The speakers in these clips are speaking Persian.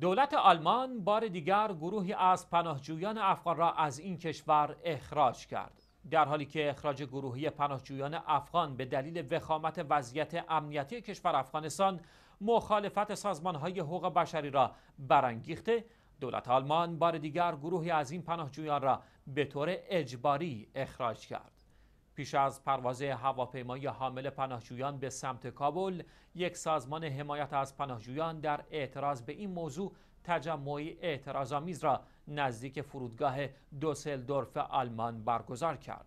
دولت آلمان بار دیگر گروهی از پناهجویان افغان را از این کشور اخراج کرد در حالی که اخراج گروهی پناهجویان افغان به دلیل وخامت وضعیت امنیتی کشور افغانستان مخالفت سازمان های حقوق بشری را برانگیخته دولت آلمان بار دیگر گروهی از این پناهجویان را به طور اجباری اخراج کرد پیش از پرواز هواپیمای حامل پناهجویان به سمت کابل یک سازمان حمایت از پناهجویان در اعتراض به این موضوع تجمعی اعتراضآمیز را نزدیک فرودگاه دوسلدورف آلمان برگزار کرد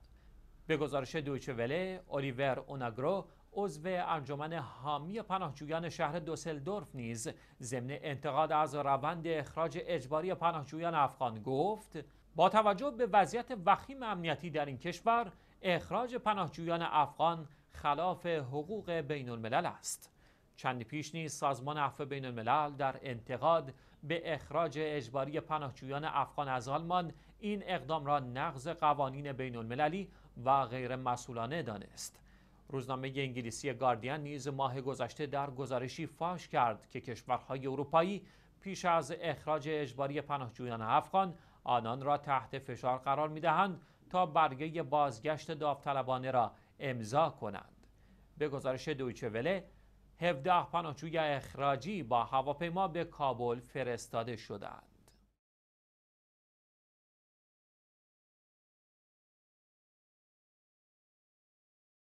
به گزارش دویچه وله الیور اوناگرو عضو انجمن حامی پناهجویان شهر دوسلدورف نیز ضمن انتقاد از روند اخراج اجباری پناهجویان افغان گفت با توجه به وضعیت وخیم امنیتی در این کشور اخراج پناهجویان افغان خلاف حقوق بین الملل است چندی پیش نیز سازمان عفو بین الملل در انتقاد به اخراج اجباری پناهجویان افغان از آلمان این اقدام را نقض قوانین بین المللی و غیر مسئولانه دانست روزنامه انگلیسی گاردین نیز ماه گذشته در گزارشی فاش کرد که کشورهای اروپایی پیش از اخراج اجباری پناهجویان افغان آنان را تحت فشار قرار می دهند تا برگه بازگشت داوطلبانه را امضا کنند به گزارش دویچه وله 17 پناهجوی اخراجی با هواپیما به کابل فرستاده شدند